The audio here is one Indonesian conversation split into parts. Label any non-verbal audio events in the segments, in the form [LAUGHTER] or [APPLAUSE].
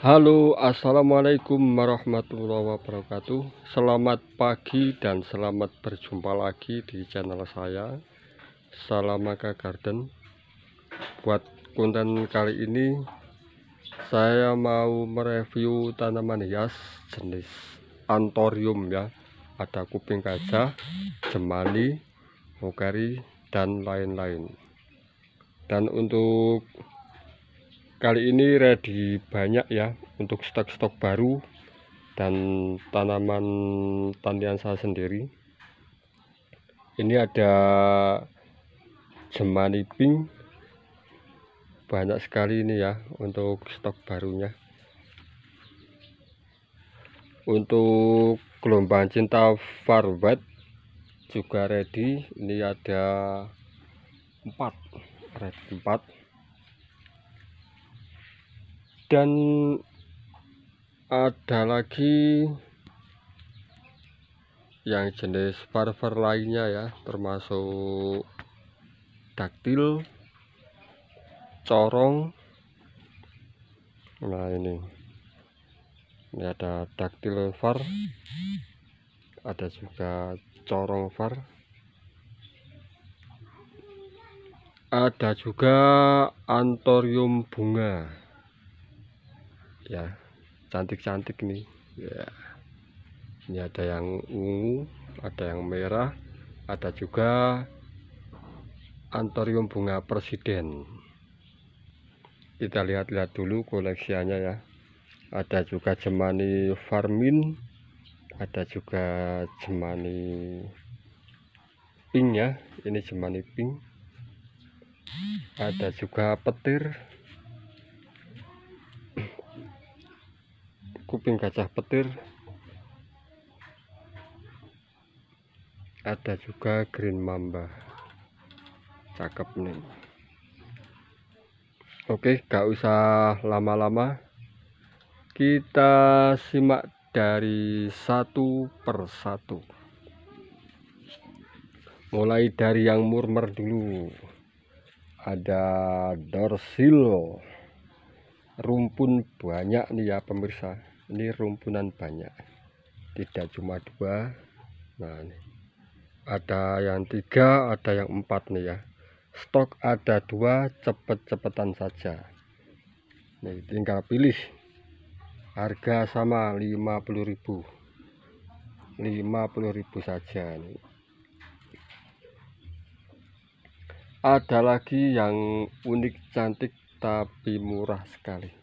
Halo assalamualaikum warahmatullahi wabarakatuh Selamat pagi dan selamat berjumpa lagi di channel saya Salamaka Garden Buat konten kali ini Saya mau mereview tanaman hias jenis antorium ya Ada kuping gajah, jemali, mugari, dan lain-lain Dan untuk kali ini ready banyak ya untuk stok-stok baru dan tanaman tanian saya sendiri ini ada jemani pink banyak sekali ini ya untuk stok barunya untuk gelombang cinta farwet juga ready ini ada empat, ready 4 dan ada lagi yang jenis farfar lainnya ya termasuk daktil corong nah ini ini ada daktil var ada juga corong var ada juga antorium bunga ya cantik-cantik nih ya ini ada yang ungu ada yang merah ada juga antorium bunga presiden kita lihat-lihat dulu koleksiannya ya ada juga jemani farmin ada juga jemani pink ya ini jemani pink ada juga petir kuping gajah petir ada juga green mamba cakep nih oke gak usah lama-lama kita simak dari satu per satu. mulai dari yang murmer dulu ada dorsil rumpun banyak nih ya pemirsa ini rumpunan banyak tidak cuma dua nah ini ada yang tiga ada yang empat nih ya stok ada dua cepet-cepetan saja nih tinggal pilih harga sama 50000 50000 saja nih ada lagi yang unik cantik tapi murah sekali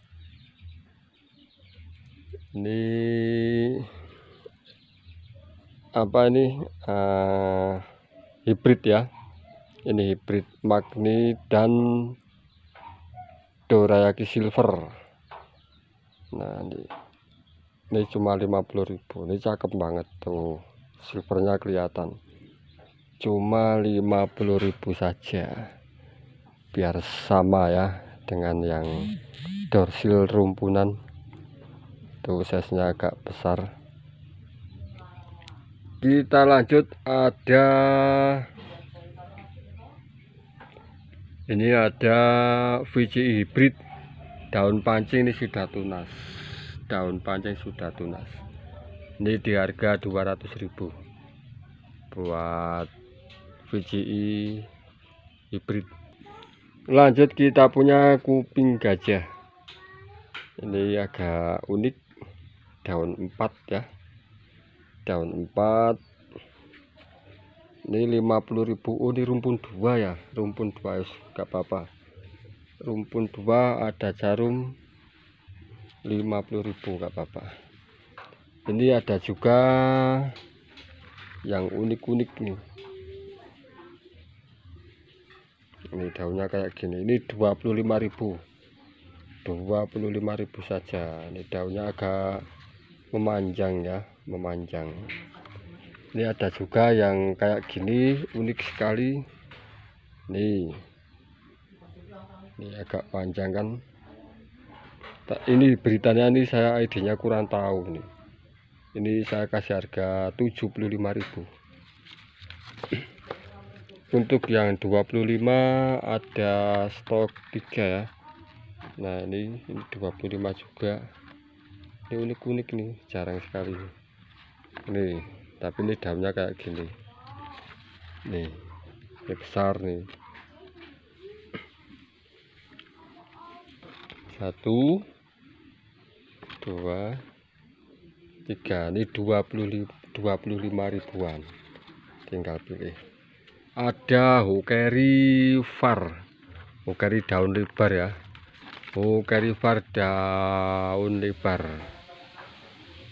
ini apa ini uh, hibrid ya ini hibrid magni dan dorayaki silver nah ini, ini cuma 50000 ini cakep banget tuh silvernya kelihatan cuma 50000 saja biar sama ya dengan yang dorsil rumpunan itu sesnya agak besar kita lanjut ada ini ada VCI hybrid daun pancing ini sudah tunas daun pancing sudah tunas ini di harga 200.000 buat VCI hybrid lanjut kita punya kuping gajah ini agak unik daun 4 ya daun 4 ini 50.000 oh ini rumpun 2 ya rumpun 2 ya enggak apa-apa rumpun 2 ada jarum 50.000 enggak apa-apa ini ada juga yang unik-unik nih ini daunnya kayak gini ini 25.000 25.000 saja ini daunnya agak memanjang ya memanjang ini ada juga yang kayak gini unik sekali nih ini agak panjang kan ini beritanya ini saya ID-nya kurang tahu nih ini saya kasih harga 75000 [CLEARS THROAT] untuk yang 25 ada stok 3 ya Nah ini, ini 25 juga ini unik-unik nih jarang sekali nih tapi ini daunnya kayak gini nih ini besar nih satu dua tiga ini dua puluh lima ribuan tinggal pilih ada hukeri var hukeri daun lebar ya Hukeri var daun lebar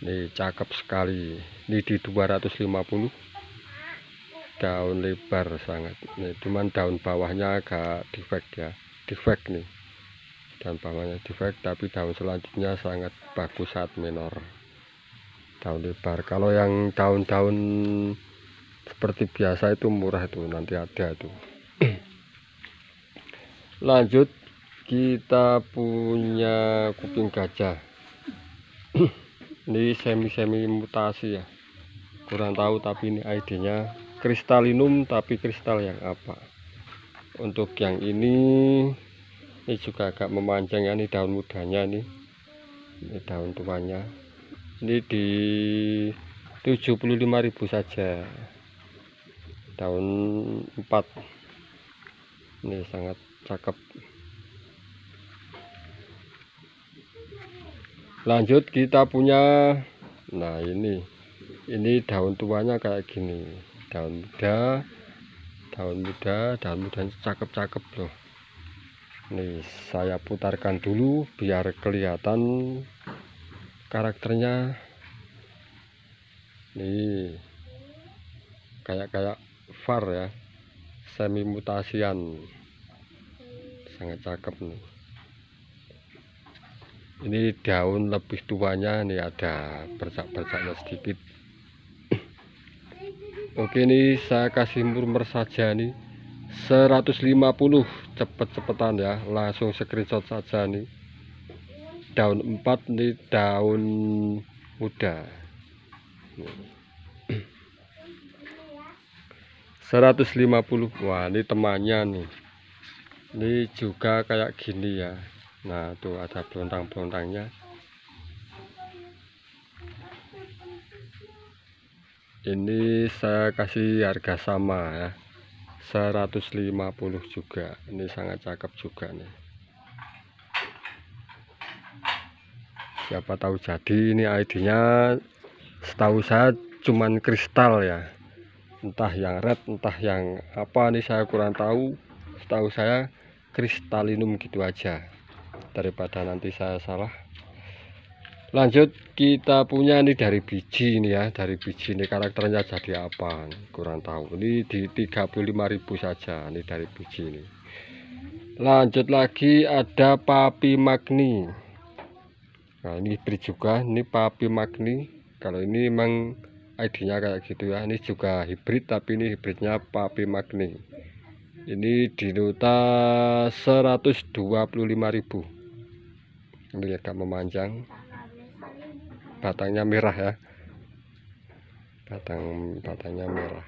ini cakep sekali ini di 250 daun lebar sangat ini cuman daun bawahnya agak defect ya defect nih Dan bawahnya defect tapi daun selanjutnya sangat bagus saat minor daun lebar kalau yang daun-daun seperti biasa itu murah itu nanti ada itu. [CLEARS THROAT] lanjut kita punya kuping gajah [CLEARS THROAT] ini semi-semi mutasi ya kurang tahu tapi ini ID-nya kristalinum tapi kristal yang apa untuk yang ini ini juga agak memanjang ya ini daun mudanya ini ini daun tuanya ini di 75.000 saja daun 4 ini sangat cakep lanjut kita punya nah ini ini daun tuanya kayak gini daun muda daun muda daun muda cakep-cakep loh nih saya putarkan dulu biar kelihatan karakternya nih kayak-kayak var ya semi mutasian sangat cakep nih ini daun lebih tuanya nih ada bercak-bercaknya sedikit oke ini saya kasih murmer saja nih 150 cepet-cepetan ya langsung screenshot saja nih daun 4 nih daun muda 150 wah ini temannya nih ini juga kayak gini ya nah tuh ada pelontang-pelontangnya ini saya kasih harga sama ya 150 juga ini sangat cakep juga nih siapa tahu jadi ini ID nya setahu saya cuman kristal ya entah yang red entah yang apa nih saya kurang tahu setahu saya kristalinum gitu aja daripada nanti saya salah lanjut kita punya ini dari biji ini ya dari biji ini karakternya jadi apa kurang tahu ini di 35.000 saja ini dari biji ini lanjut lagi ada papi magni nah ini beri juga ini papi magni kalau ini memang ID nya kayak gitu ya ini juga hibrid tapi ini hibridnya papi magni ini di nota 125.000 melihat kamu memanjang batangnya merah ya batang batangnya merah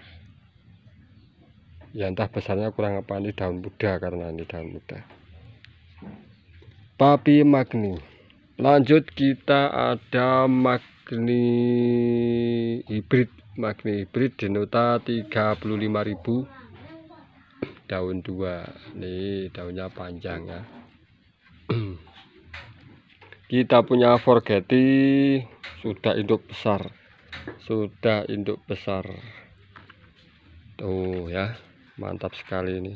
ya entah besarnya kurang apa ini daun muda karena ini daun muda papi magni lanjut kita ada magni hibrid magni hibrid di nota 35.000 daun dua, nih daunnya panjang ya kita punya forgeti sudah induk besar sudah induk besar tuh ya mantap sekali ini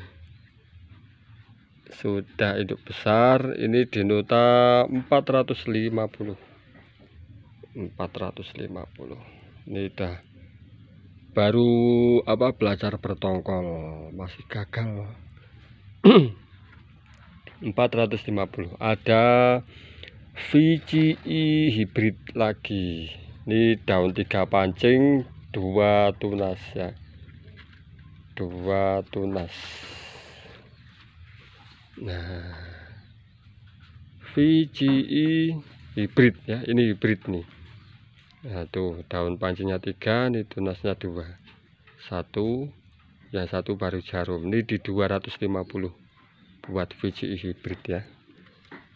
sudah induk besar ini di nota 450 450 ini dah baru apa belajar bertongkol masih gagal 450 [CLEARS THROAT] ada VCI e hibrid lagi ini daun tiga pancing dua tunas ya dua tunas nah VGI e hibrid ya ini hibrid nih nah tuh daun pancingnya tiga nih tunasnya dua satu yang satu baru jarum ini di 250 buat VGI e hibrid ya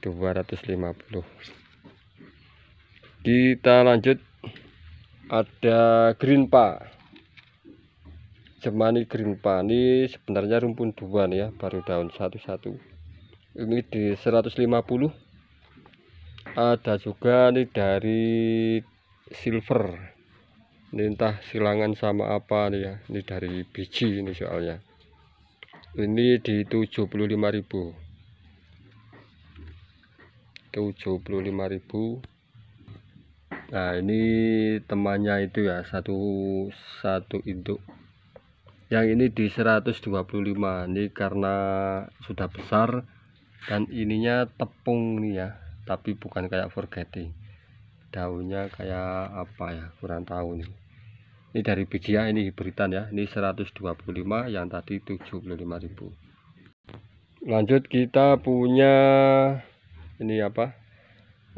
250 kita lanjut ada green pa jemani green pa ini sebenarnya rumpun dua nih ya baru daun satu-satu ini di 150 ada juga nih dari silver ini entah silangan sama apa nih ya ini dari biji ini soalnya ini di 75.000 75.000 nah ini temannya itu ya satu satu induk yang ini di 125 ini karena sudah besar dan ininya tepung nih ya tapi bukan kayak forgetting daunnya kayak apa ya kurang tahu nih ini dari biji ya ini hibritan ya ini 125 yang tadi 75.000 lanjut kita punya ini apa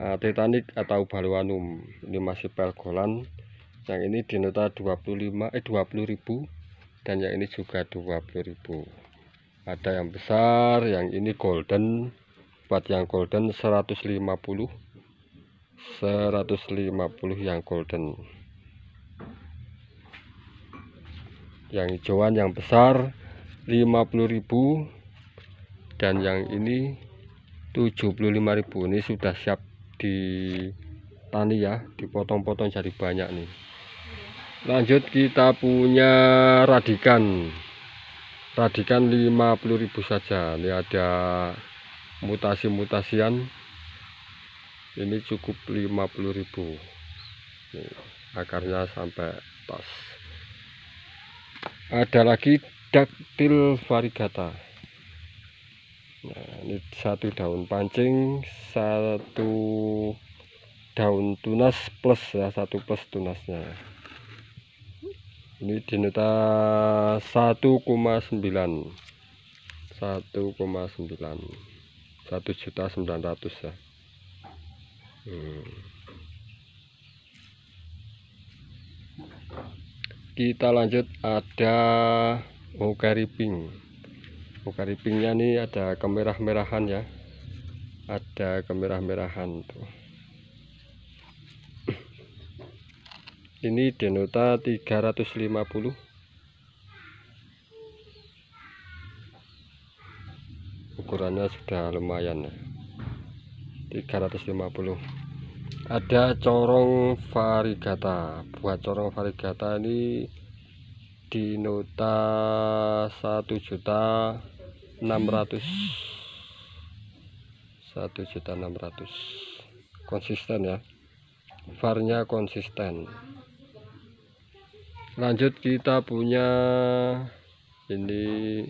uh, Titanic atau Baluanum ini masih pergolan yang ini dinota 25 eh 20.000 dan yang ini juga 20.000 ada yang besar yang ini golden buat yang golden 150 150 yang golden yang hijauan yang besar 50.000 dan yang ini 75.000 ini sudah siap di tani ya dipotong-potong jadi banyak nih lanjut kita punya radikan radikan 50.000 saja ini ada mutasi-mutasian ini cukup 50.000 akarnya sampai pas ada lagi daktil varigata nah ini satu daun pancing satu daun tunas plus ya satu plus tunasnya ini di 1,9 1,9 satu juta sembilan ya hmm. kita lanjut ada Okari buka ripingnya nih ada kemerah-merahan ya ada kemerah-merahan tuh ini denota 350 ukurannya sudah lumayan ya 350 ada corong varigata buat corong varigata ini di nota 1 juta 600 1 juta 600 konsisten ya varnya konsisten lanjut kita punya ini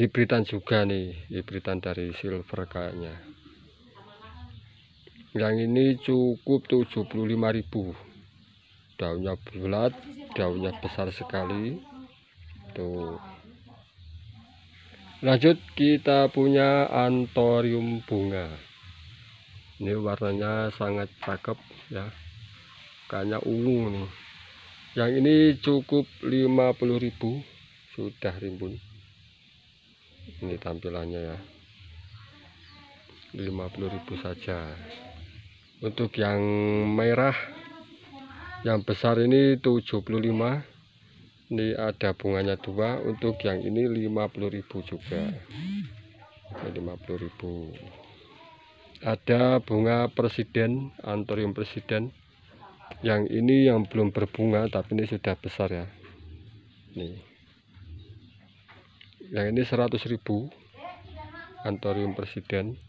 hibritan juga nih hibritan dari silver kayaknya yang ini cukup 75.000 daunnya bulat daunnya besar sekali tuh lanjut kita punya antorium bunga ini warnanya sangat cakep ya kayaknya ungu nih yang ini cukup 50000 sudah rimbun ini tampilannya ya 50000 saja untuk yang merah yang besar ini 75 ini ada bunganya dua untuk yang ini 50000 juga puluh 50000 ada bunga presiden antorium presiden yang ini yang belum berbunga tapi ini sudah besar ya nih yang ini 100.000 antorium presiden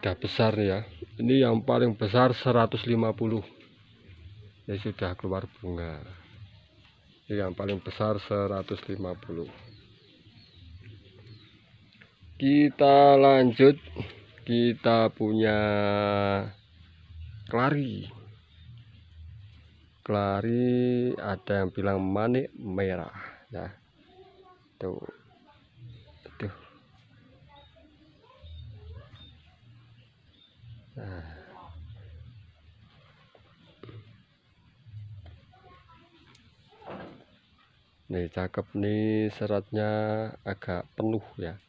sudah besar ya ini yang paling besar 150 ya sudah keluar bunga yang paling besar 150 kita lanjut kita punya kelari kelari ada yang bilang manik merah ya tuh tuh nah nih cakep nih seratnya agak penuh ya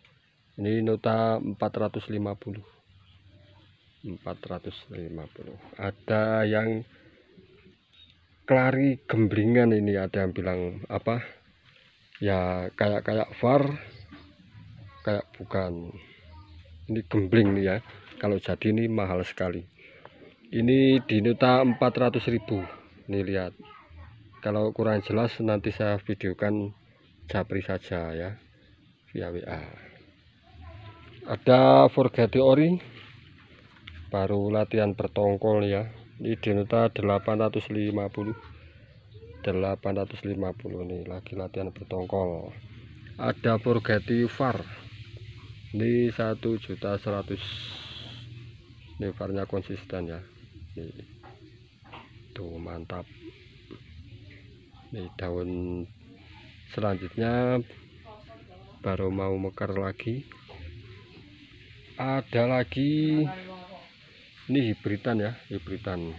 ini nota 450 450 ada yang kelari gembringan ini ada yang bilang apa ya kayak kayak var kayak bukan ini gembling nih ya kalau jadi ini mahal sekali ini di nota 400.000 nih lihat kalau kurang jelas nanti saya videokan japri saja ya via WA ada forgate ori baru latihan bertongkol ya ini Denota 850 850 nih lagi latihan bertongkol ada Forgati Far ini 1 juta 100 ini farnya konsisten ya ini. tuh mantap ini daun selanjutnya baru mau mekar lagi ada lagi ini hibritan ya hibritan.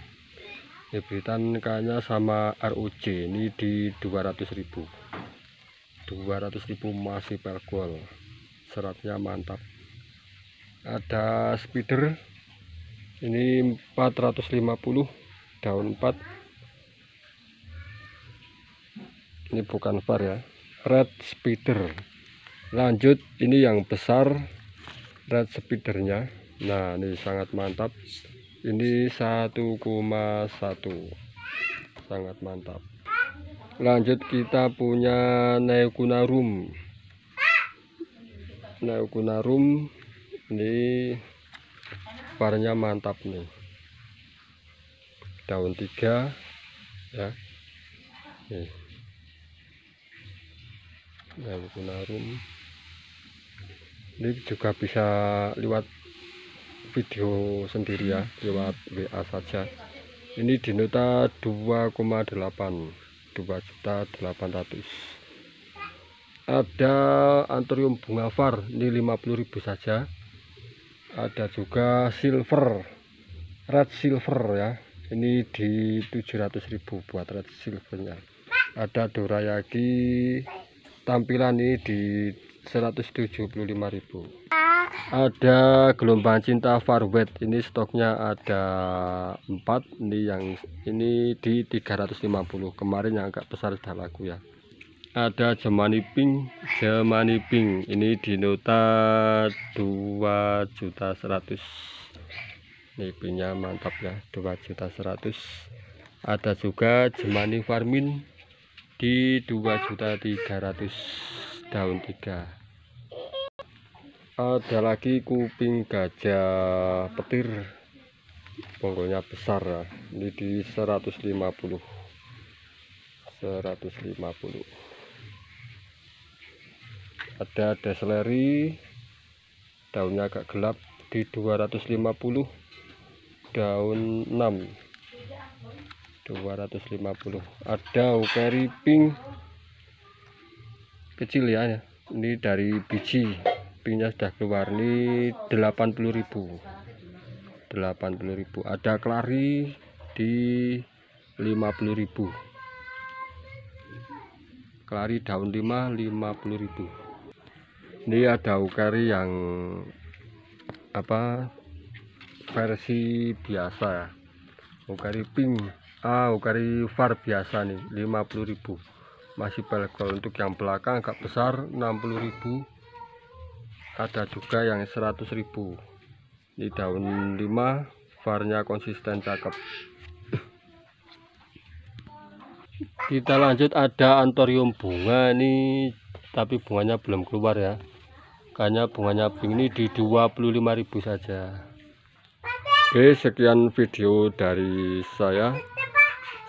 Hibritan kayaknya sama ROC ini di 200.000 200.000 masih pergol seratnya mantap ada spider ini 450 daun 4 ini bukan var ya red spider lanjut ini yang besar red spidernya nah ini sangat mantap ini 1,1 sangat mantap lanjut kita punya neokunarum neokunarum ini varnya mantap nih daun tiga ya nih yang kunarum ini juga bisa lewat video sendiri ya lewat WA saja ini di nota 2,8 2 juta 800 ada antrium bunga far ini 50.000 saja ada juga silver red silver ya ini di 700.000 buat red silvernya ada dorayaki tampilan ini di 175.000 ada gelombang cinta farwet ini stoknya ada 4 ini yang ini di 350 kemarin yang agak besar sudah laku ya ada jemani pink jemani pink ini di nota 2 juta 100 ini pinknya mantap ya 2 juta 100 ada juga jemani farmin di 2.300 daun 3 ada lagi kuping gajah petir bonggolnya besar ya. ini di 150 150 ada desleri daunnya agak gelap di 250 daun 6 250 ada ukeri pink kecil ya, ya ini dari biji pinknya sudah keluar ini 80.000 80.000 ada kelari di 50.000 kelari daun 5 50.000 ini ada ukeri yang apa versi biasa ukeri pink ah ukari far biasa nih ribu. masih pelekol untuk yang belakang agak besar ribu. ada juga yang ribu. di daun 5 varnya konsisten cakep kita lanjut ada antorium bunga nih tapi bunganya belum keluar ya kayaknya bunganya pink ini di ribu saja Oke sekian video dari saya